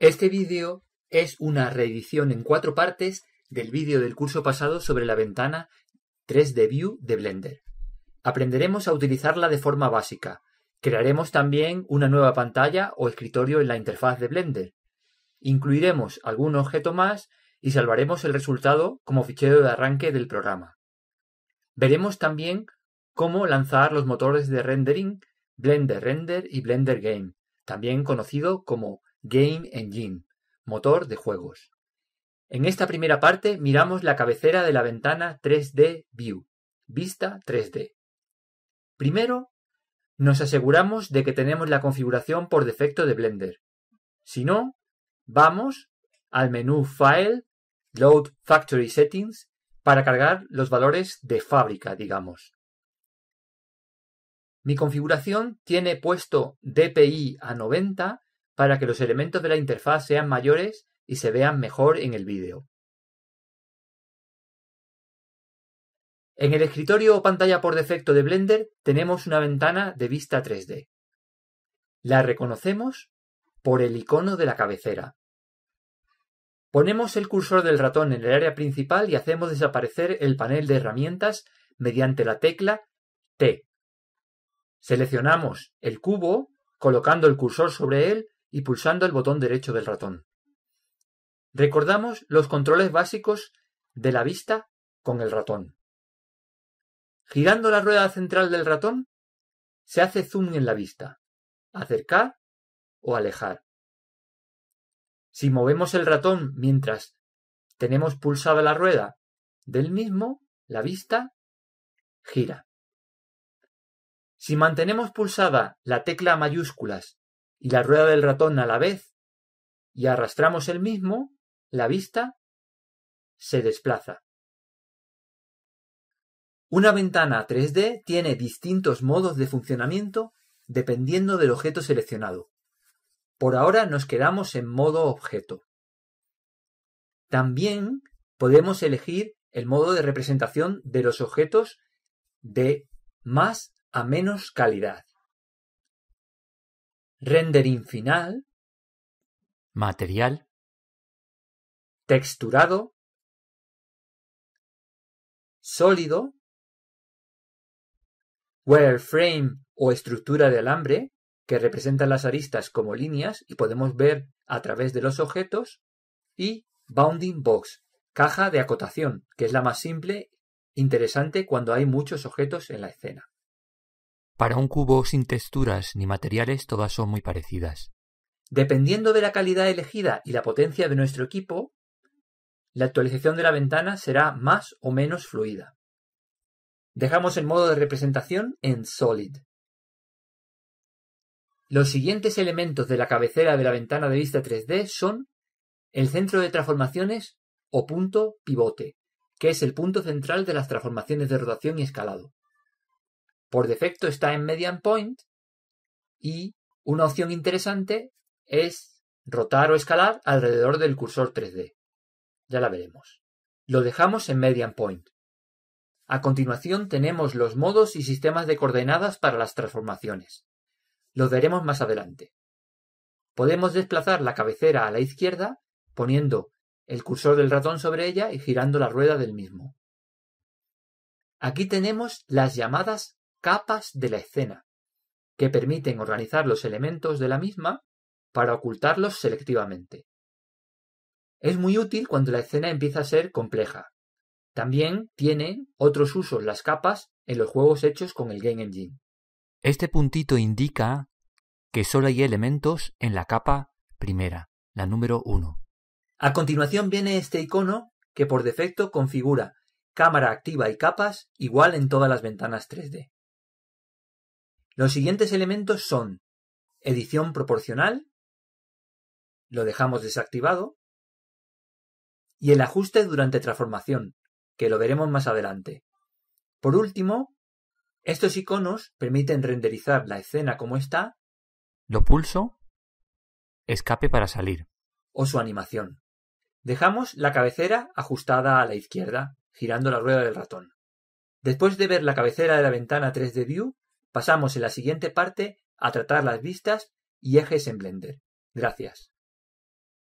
Este vídeo es una reedición en cuatro partes del vídeo del curso pasado sobre la ventana 3D View de Blender. Aprenderemos a utilizarla de forma básica. Crearemos también una nueva pantalla o escritorio en la interfaz de Blender. Incluiremos algún objeto más y salvaremos el resultado como fichero de arranque del programa. Veremos también cómo lanzar los motores de rendering Blender Render y Blender Game, también conocido como Game Engine, motor de juegos. En esta primera parte miramos la cabecera de la ventana 3D View, vista 3D. Primero, nos aseguramos de que tenemos la configuración por defecto de Blender. Si no, vamos al menú File, Load Factory Settings para cargar los valores de fábrica, digamos. Mi configuración tiene puesto DPI a 90 para que los elementos de la interfaz sean mayores y se vean mejor en el vídeo. En el escritorio o pantalla por defecto de Blender tenemos una ventana de vista 3D. La reconocemos por el icono de la cabecera. Ponemos el cursor del ratón en el área principal y hacemos desaparecer el panel de herramientas mediante la tecla T. Seleccionamos el cubo colocando el cursor sobre él y pulsando el botón derecho del ratón. Recordamos los controles básicos de la vista con el ratón. Girando la rueda central del ratón, se hace zoom en la vista, acercar o alejar. Si movemos el ratón mientras tenemos pulsada la rueda del mismo, la vista gira. Si mantenemos pulsada la tecla mayúsculas y la rueda del ratón a la vez y arrastramos el mismo, la vista se desplaza. Una ventana 3D tiene distintos modos de funcionamiento dependiendo del objeto seleccionado. Por ahora nos quedamos en modo objeto. También podemos elegir el modo de representación de los objetos de más a menos calidad rendering final, material, texturado, sólido, wireframe o estructura de alambre que representa las aristas como líneas y podemos ver a través de los objetos y bounding box, caja de acotación, que es la más simple, interesante cuando hay muchos objetos en la escena. Para un cubo sin texturas ni materiales todas son muy parecidas. Dependiendo de la calidad elegida y la potencia de nuestro equipo, la actualización de la ventana será más o menos fluida. Dejamos el modo de representación en Solid. Los siguientes elementos de la cabecera de la ventana de vista 3D son el centro de transformaciones o punto pivote, que es el punto central de las transformaciones de rotación y escalado por defecto está en median point y una opción interesante es rotar o escalar alrededor del cursor 3D. Ya la veremos. Lo dejamos en median point. A continuación tenemos los modos y sistemas de coordenadas para las transformaciones. Los veremos más adelante. Podemos desplazar la cabecera a la izquierda poniendo el cursor del ratón sobre ella y girando la rueda del mismo. Aquí tenemos las llamadas capas de la escena, que permiten organizar los elementos de la misma para ocultarlos selectivamente. Es muy útil cuando la escena empieza a ser compleja. También tiene otros usos las capas en los juegos hechos con el Game Engine. Este puntito indica que solo hay elementos en la capa primera, la número 1. A continuación viene este icono que por defecto configura cámara activa y capas igual en todas las ventanas 3D. Los siguientes elementos son edición proporcional, lo dejamos desactivado, y el ajuste durante transformación, que lo veremos más adelante. Por último, estos iconos permiten renderizar la escena como está, lo pulso, escape para salir, o su animación. Dejamos la cabecera ajustada a la izquierda, girando la rueda del ratón. Después de ver la cabecera de la ventana 3D View, Pasamos en la siguiente parte a tratar las vistas y ejes en Blender. Gracias.